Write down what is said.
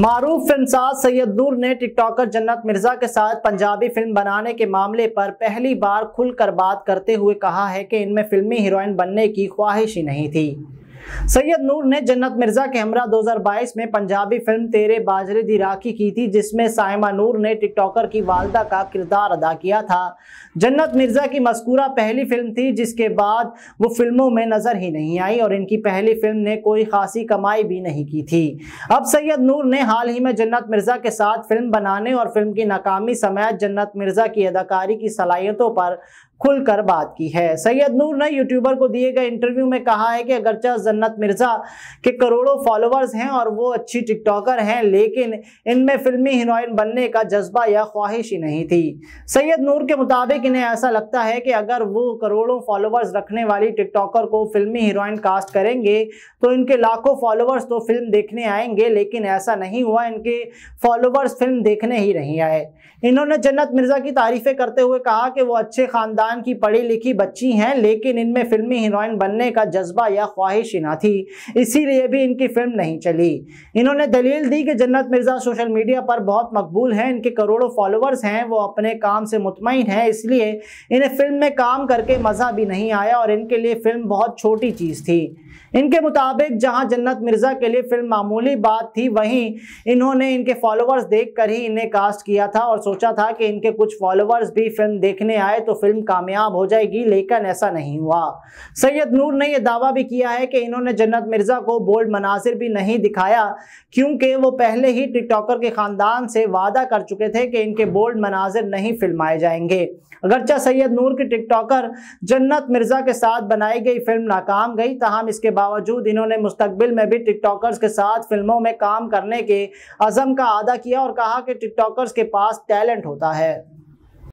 मारूफ फिल्मसाज सैयद नूर ने टिकटॉकर जन्नत मिर्जा के साथ पंजाबी फिल्म बनाने के मामले पर पहली बार खुलकर बात करते हुए कहा है कि इनमें फिल्मी हीरोइन बनने की ख्वाहिश ही नहीं थी सैयद नूर ने जन्नत मिर्जा के हमरा 2022 में पंजाबी फिल्म तेरे बाजरे दी राखी की थी जिसमें साइमा नूर ने टिकटॉकर की वालदा का किरदार अदा किया था जन्नत मिर्जा की मस्कूरा पहली फिल्म थी जिसके बाद वो फिल्मों में नज़र ही नहीं आई और इनकी पहली फिल्म ने कोई खासी कमाई भी नहीं की थी अब सैयद नूर ने हाल ही में जन्नत मिर्जा के साथ फिल्म बनाने और फिल्म की नाकामी समेत जन्नत मिर्जा की अदाकारी की सलाहियतों पर खुलकर बात की है सैयद नूर ने यूट्यूबर को दिए गए इंटरव्यू में कहा है कि अगरचा जन्नत मिर्जा के करोड़ों फॉलोअर्स हैं और वो अच्छी टिकटॉकर हैं लेकिन इनमें फिल्मी हीरोइन बनने का जज्बा या ख्वाहिश ही नहीं थी सैयद नूर के मुताबिक इन्हें ऐसा लगता है कि अगर वो करोड़ों फॉलोअर्स रखने वाली टिकटॉकर को फिल्मी हीरोइन कास्ट करेंगे तो इनके लाखों फॉलोअर्स तो फिल्म देखने आएंगे लेकिन ऐसा नहीं हुआ इनके फॉलोअर्स फिल्म देखने ही नहीं आए इन्होंने जन्नत मिर्जा की तारीफें करते हुए कहा कि वो अच्छे खानदान खानदान की पढ़ी लिखी बच्ची हैं लेकिन इनमें फिल्मी हीरोइन बनने का जज्बा या ख्वाहिश ही ना थी इसीलिए भी इनकी फिल्म नहीं चली इन्होंने दलील दी कि जन्नत मिर्ज़ा सोशल मीडिया पर बहुत मकबूल हैं इनके करोड़ों फॉलोअर्स हैं वो अपने काम से मुतमिन हैं इसलिए इन्हें फिल्म में काम करके मज़ा भी नहीं आया और इनके लिए फिल्म बहुत छोटी चीज़ थी इनके मुताबिक जहां जन्नत मिर्ज़ा के लिए फिल्म मामूली बात थी वहीं इन्होंने इनके फॉलोवर्स देखकर ही इन्हें कास्ट किया था और सोचा था कि इनके कुछ फॉलोवर्स भी फिल्म देखने आए तो फिल्म का कामयाब हो जाएगी लेकिन ऐसा नहीं हुआ सैयद नूर ने यह दावा भी किया है कि इन्होंने जन्नत मिर्ज़ा को बोल्ड मनाजिर भी नहीं दिखाया क्योंकि वो पहले ही टिकटॉकर के ख़ानदान से वादा कर चुके थे कि इनके बोल्ड मनाजिर नहीं फिल्माए जाएंगे अगरचा सैयद नूर के टिकटॉकर जन्नत मिर्ज़ा के साथ बनाई गई फिल्म नाकाम गई तहम इसके बावजूद इन्होंने मुस्तबिल में भी टिकटॉकर्स के साथ फिल्मों में काम करने के अज़म का अदा किया और कहा कि टिकटॉकर्स के पास टैलेंट होता है